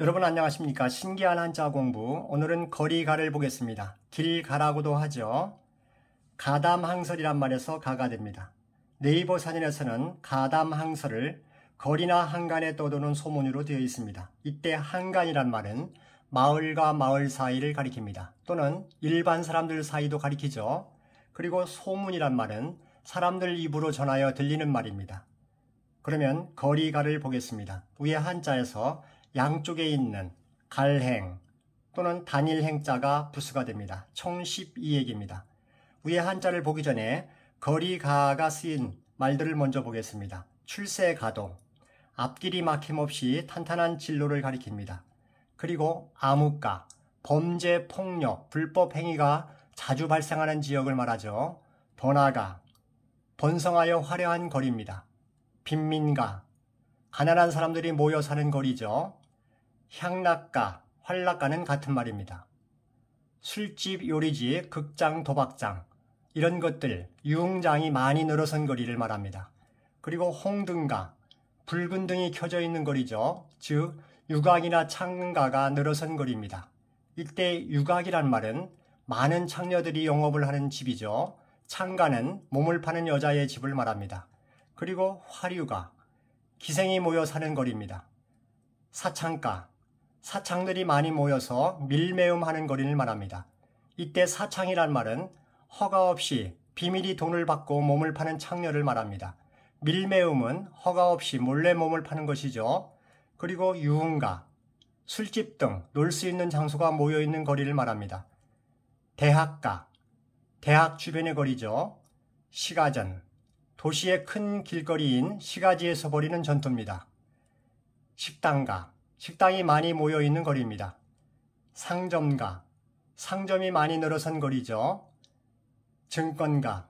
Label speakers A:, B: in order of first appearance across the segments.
A: 여러분 안녕하십니까? 신기한 한자 공부. 오늘은 거리가를 보겠습니다. 길가라고도 하죠. 가담항설이란 말에서 가가 됩니다. 네이버 사전에서는 가담항설을 거리나 한간에 떠도는 소문으로 되어 있습니다. 이때 한간이란 말은 마을과 마을 사이를 가리킵니다. 또는 일반 사람들 사이도 가리키죠. 그리고 소문이란 말은 사람들 입으로 전하여 들리는 말입니다. 그러면 거리가를 보겠습니다. 위에 한자에서 양쪽에 있는 갈행 또는 단일 행자가 부수가 됩니다. 총1 2얘입니다위에 한자를 보기 전에 거리가가 쓰인 말들을 먼저 보겠습니다. 출세 가동, 앞길이 막힘없이 탄탄한 진로를 가리킵니다. 그리고 암흑가, 범죄, 폭력, 불법 행위가 자주 발생하는 지역을 말하죠. 번화가, 번성하여 화려한 거리입니다. 빈민가, 가난한 사람들이 모여 사는 거리죠. 향락가, 활락가는 같은 말입니다. 술집, 요리지 극장, 도박장 이런 것들 유흥장이 많이 늘어선 거리를 말합니다. 그리고 홍등가, 붉은 등이 켜져 있는 거리죠. 즉 유곽이나 창가가 늘어선 거리입니다. 이때 유곽이란 말은 많은 창녀들이 영업을 하는 집이죠. 창가는 몸을 파는 여자의 집을 말합니다. 그리고 화류가 기생이 모여 사는 거리입니다. 사창가, 사창들이 많이 모여서 밀매음하는 거리를 말합니다. 이때 사창이란 말은 허가 없이 비밀이 돈을 받고 몸을 파는 창녀를 말합니다. 밀매음은 허가 없이 몰래 몸을 파는 것이죠. 그리고 유흥가, 술집 등 놀 수 있는 장소가 모여 있는 거리를 말합니다. 대학가, 대학 주변의 거리죠. 시가전, 도시의 큰 길거리인 시가지에서 벌이는 전투입니다. 식당가, 식당이 많이 모여 있는 거리입니다. 상점가, 상점이 많이 늘어선 거리죠. 증권가,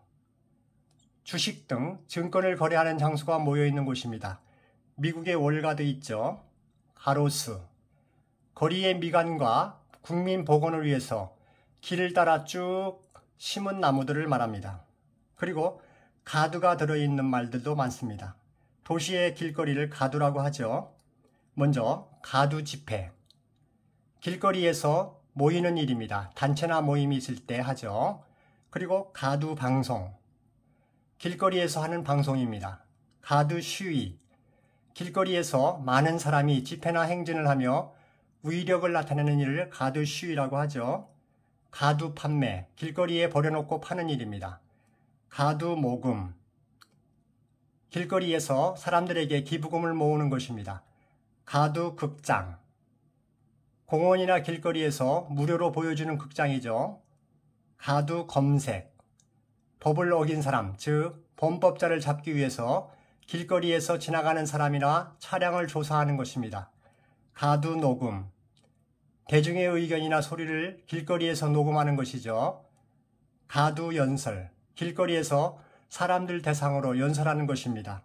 A: 주식 등 증권을 거래하는 장소가 모여 있는 곳입니다. 미국의 월가도 있죠. 가로수, 거리의 미관과 국민 보건을 위해서 길을 따라 쭉 심은 나무들을 말합니다. 그리고 가두가 들어있는 말들도 많습니다. 도시의 길거리를 가두라고 하죠. 먼저 가두 집회. 길거리에서 모이는 일입니다. 단체나 모임이 있을 때 하죠. 그리고 가두 방송. 길거리에서 하는 방송입니다. 가두 시위. 길거리에서 많은 사람이 집회나 행진을 하며 위력을 나타내는 일을 가두 시위라고 하죠. 가두 판매. 길거리에 버려놓고 파는 일입니다. 가두 모금. 길거리에서 사람들에게 기부금을 모으는 것입니다. 가두극장 공원이나 길거리에서 무료로 보여주는 극장이죠. 가두 검색 법을 어긴 사람, 즉 범법자를 잡기 위해서 길거리에서 지나가는 사람이나 차량을 조사하는 것입니다. 가두 녹음 대중의 의견이나 소리를 길거리에서 녹음하는 것이죠. 가두 연설 길거리에서 사람들 대상으로 연설하는 것입니다.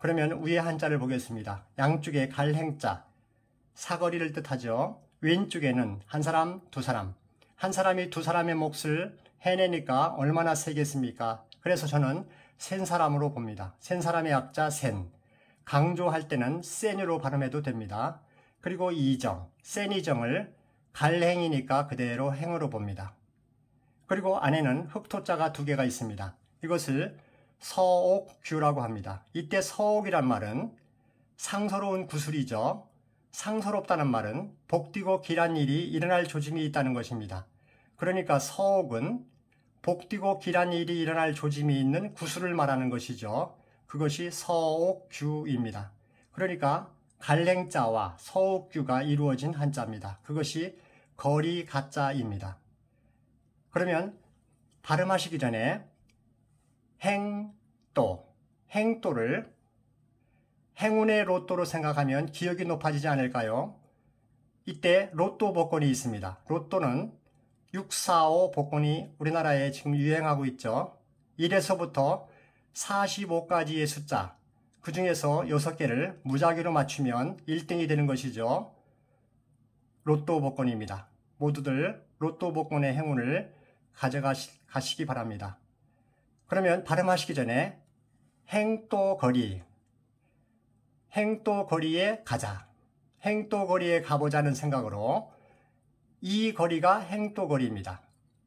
A: 그러면 위에 한자를 보겠습니다. 양쪽에 갈행자, 사거리를 뜻하죠. 왼쪽에는 한 사람, 두 사람. 한 사람이 두 사람의 몫을 해내니까 얼마나 세겠습니까? 그래서 저는 센 사람으로 봅니다. 센 사람의 약자 센. 강조할 때는 센으로 발음해도 됩니다. 그리고 이정, 센이정을 갈행이니까 그대로 행으로 봅니다. 그리고 안에는 흑토자가 두 개가 있습니다. 이것을 서옥규라고 합니다. 이때 서옥이란 말은 상서로운 구슬이죠. 상서롭다는 말은 복되고 길한 일이 일어날 조짐이 있다는 것입니다. 그러니까 서옥은 복되고 길한 일이 일어날 조짐이 있는 구슬을 말하는 것이죠. 그것이 서옥규입니다. 그러니까 갈랭자와 서옥규가 이루어진 한자입니다. 그것이 거리 가자입니다 그러면 발음하시기 전에 행도, 행도를 행운의 로또로 생각하면 기억이 높아지지 않을까요? 이때 로또 복권이 있습니다. 로또는 645 복권이 우리나라에 지금 유행하고 있죠. 1에서부터 45까지의 숫자, 그 중에서 6개를 무작위로 맞추면 1등이 되는 것이죠. 로또 복권입니다. 모두들 로또 복권의 행운을 가져가시기 바랍니다. 그러면 발음하시기 전에 행또거리행또거리에 가자. 행또거리에 가보자는 생각으로 이 거리가 행또거리입니다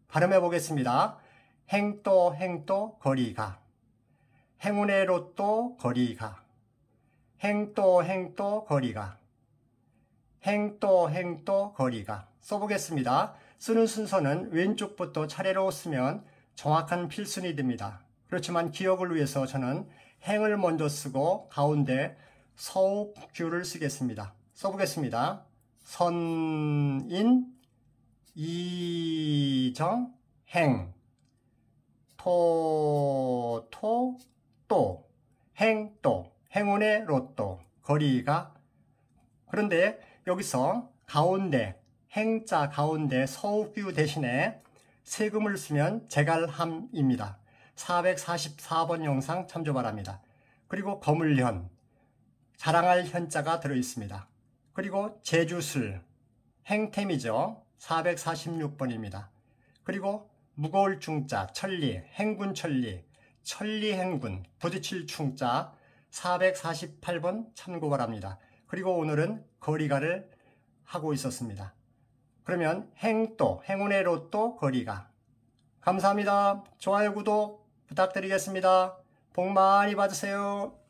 A: 발음해 보겠습니다. 행또행또 거리가 행운의 로또 거리가 행또행또 거리가 행도 행도 거리가 써보겠습니다. 쓰는 순서는 왼쪽부터 차례로 쓰면 정확한 필순이 됩니다. 그렇지만 기억을 위해서 저는 행을 먼저 쓰고 가운데 서옥규를 쓰겠습니다. 써보겠습니다. 선인 이정 행 토토또 행또 행운의 로또 거리가 그런데 여기서 가운데 행자 가운데 서우규 대신에 세금을 쓰면 재갈함입니다 444번 영상 참조 바랍니다. 그리고 거물현, 자랑할 현자가 들어있습니다. 그리고 제주술, 행템이죠. 446번입니다. 그리고 무거울 중자, 천리, 행군 천리, 천리 행군, 부딪힐 충자 448번 참고 바랍니다. 그리고 오늘은 거리가를 하고 있었습니다. 그러면 행또, 행운의 로또 거리가. 감사합니다. 좋아요, 구독 부탁드리겠습니다. 복 많이 받으세요.